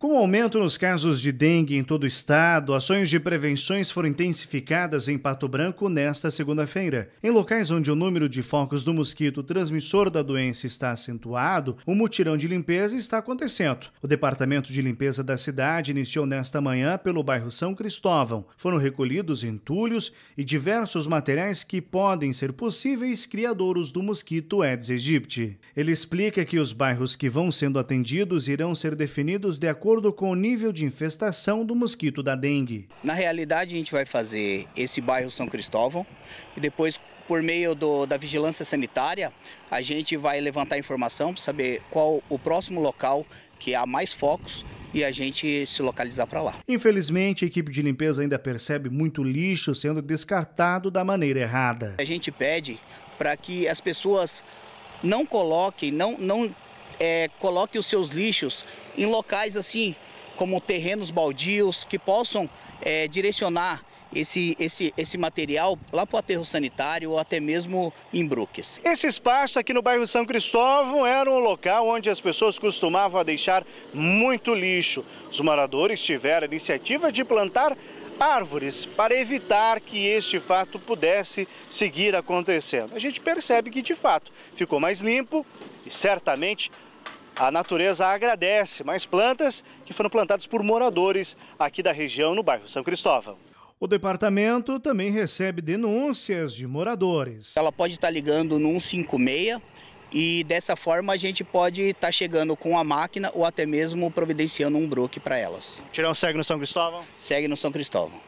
Com o aumento nos casos de dengue em todo o estado, ações de prevenções foram intensificadas em Pato Branco nesta segunda-feira. Em locais onde o número de focos do mosquito transmissor da doença está acentuado, um mutirão de limpeza está acontecendo. O Departamento de Limpeza da cidade iniciou nesta manhã pelo bairro São Cristóvão. Foram recolhidos entulhos e diversos materiais que podem ser possíveis criadouros do mosquito Aedes aegypti. Ele explica que os bairros que vão sendo atendidos irão ser definidos de acordo acordo com o nível de infestação do mosquito da dengue. Na realidade, a gente vai fazer esse bairro São Cristóvão e depois por meio do, da vigilância sanitária, a gente vai levantar informação para saber qual o próximo local que há mais focos e a gente se localizar para lá. Infelizmente, a equipe de limpeza ainda percebe muito lixo sendo descartado da maneira errada. A gente pede para que as pessoas não coloquem, não, não é, coloque os seus lixos em locais assim, como terrenos baldios, que possam é, direcionar esse, esse, esse material lá para o aterro sanitário ou até mesmo em Bruques. Esse espaço aqui no bairro São Cristóvão era um local onde as pessoas costumavam deixar muito lixo. Os moradores tiveram a iniciativa de plantar árvores para evitar que este fato pudesse seguir acontecendo. A gente percebe que, de fato, ficou mais limpo e certamente a natureza agradece mais plantas que foram plantadas por moradores aqui da região no bairro São Cristóvão. O departamento também recebe denúncias de moradores. Ela pode estar ligando no 156 e dessa forma a gente pode estar chegando com a máquina ou até mesmo providenciando um broque para elas. Tirão segue no São Cristóvão? Segue no São Cristóvão.